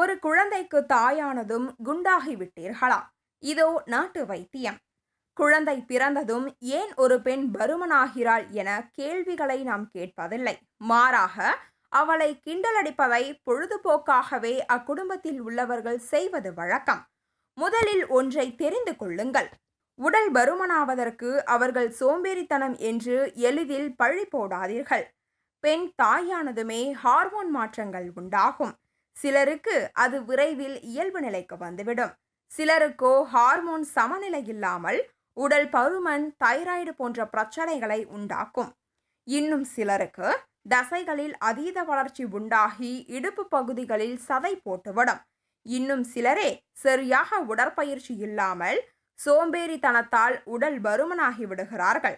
ஒரு குழந்தைக்கு தாயானதும் குண்டாகிவிட்டீர்களா இதோ நாட்டு வைத்தியம் குழந்தை பிறந்ததும் ஏன் ஒரு பெண் பருமனாகிறாள் என கேள்விகளை நாம் கேட்பதில்லை மாறாக அவளை கிண்டலடிப்பதை பொழுதுபோக்காகவே அக்குடும்பத்தில் உள்ளவர்கள் செய்வது வழக்கம் முதலில் ஒன்றை தெரிந்து கொள்ளுங்கள் உடல் பருமனாவதற்கு அவர்கள் சோம்பேறித்தனம் என்று எளிதில் பழி போடாதீர்கள் பெண் தாயானதுமே ஹார்மோன் மாற்றங்கள் உண்டாகும் சிலருக்கு அது விரைவில் இயல்பு நிலைக்கு வந்துவிடும் சிலருக்கோ ஹார்மோன் சமநிலை இல்லாமல் உடல் பருமன் தைராய்டு போன்ற பிரச்சனைகளை உண்டாக்கும் இன்னும் சிலருக்கு தசைகளில் அதீத வளர்ச்சி உண்டாகி இடுப்பு பகுதிகளில் சதை போட்டுவிடும் இன்னும் சிலரே சரியாக உடற்பயிற்சி இல்லாமல் சோம்பேறித்தனத்தால் உடல் பருமனாகி விடுகிறார்கள்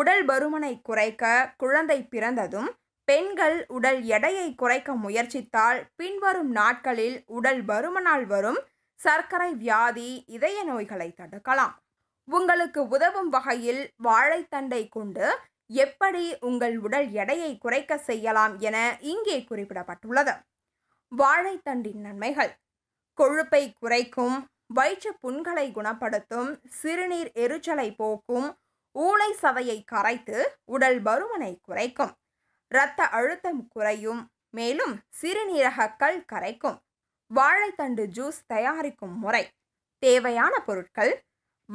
உடல் பருமனை குறைக்க குழந்தை பிறந்ததும் பெண்கள் உடல் எடையை குறைக்க முயற்சித்தால் பின்வரும் நாட்களில் உடல் பருமனால் வரும் சர்க்கரை வியாதி இதய நோய்களை தடுக்கலாம் உங்களுக்கு உதவும் வகையில் வாழைத்தண்டை கொண்டு எப்படி உங்கள் உடல் எடையை குறைக்க செய்யலாம் என இங்கே குறிப்பிடப்பட்டுள்ளது வாழைத்தண்டின் நன்மைகள் கொழுப்பை குறைக்கும் வயிற்று புண்களை குணப்படுத்தும் சிறுநீர் எரிச்சலை போக்கும் ஊளை சதையை கரைத்து உடல் பருமனை குறைக்கும் இரத்த அழுத்தம் குறையும் மேலும் சிறுநீரக கல் கரைக்கும் வாழைத்தண்டு ஜூஸ் தயாரிக்கும் முறை தேவையான பொருட்கள்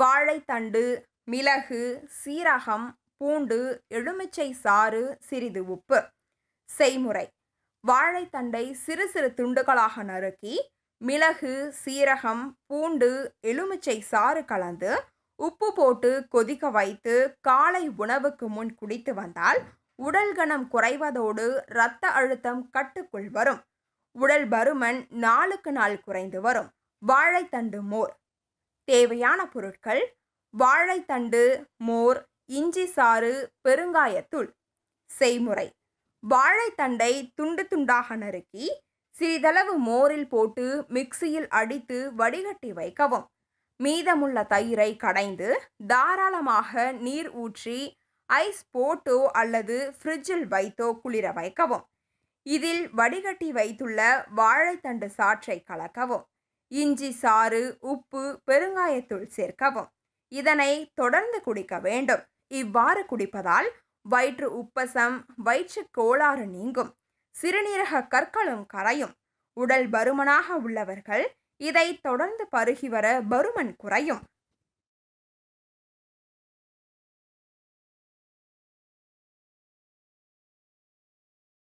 வாழைத்தண்டு மிளகு சீரகம் பூண்டு எலுமிச்சை சாறு சிறிது உப்பு செய்முறை வாழைத்தண்டை சிறு சிறு துண்டுகளாக நறுக்கி மிளகு சீரகம் பூண்டு எலுமிச்சை சாறு கலந்து உப்பு போட்டு கொதிக்க வைத்து காலை உணவுக்கு முன் குடித்து வந்தால் உடல் கணம் குறைவதோடு இரத்த அழுத்தம் கட்டுக்குள் வரும் உடல் பருமன் நாளுக்கு நாள் குறைந்து வரும் வாழைத்தண்டு மோர் தேவையான பொருட்கள் வாழைத்தண்டு மோர் இஞ்சி சாறு பெருங்காயத்தூள் செய்முறை வாழைத்தண்டை துண்டு துண்டாக நறுக்கி சிறிதளவு மோரில் போட்டு மிக்சியில் அடித்து வடிகட்டி வைக்கவும் மீதமுள்ள தயிரை கடைந்து தாராளமாக நீர் ஊற்றி ஐஸ் போட்டோ அல்லது ஃப்ரிட்ஜில் வைத்தோ குளிர வைக்கவும் இதில் வடிகட்டி வைத்துள்ள வாழைத்தண்டு சாற்றை கலக்கவும் இஞ்சி சாறு உப்பு பெருங்காயத்தூள் சேர்க்கவும் இதனை தொடர்ந்து குடிக்க வேண்டும் இவ்வாறு குடிப்பதால் வயிற்று உப்பசம் வயிற்று கோளாறு நீங்கும் சிறுநீரக கற்களும் கரையும் உடல் பருமனாக உள்ளவர்கள் இதை தொடர்ந்து பருகி வர பருமன் குறையும்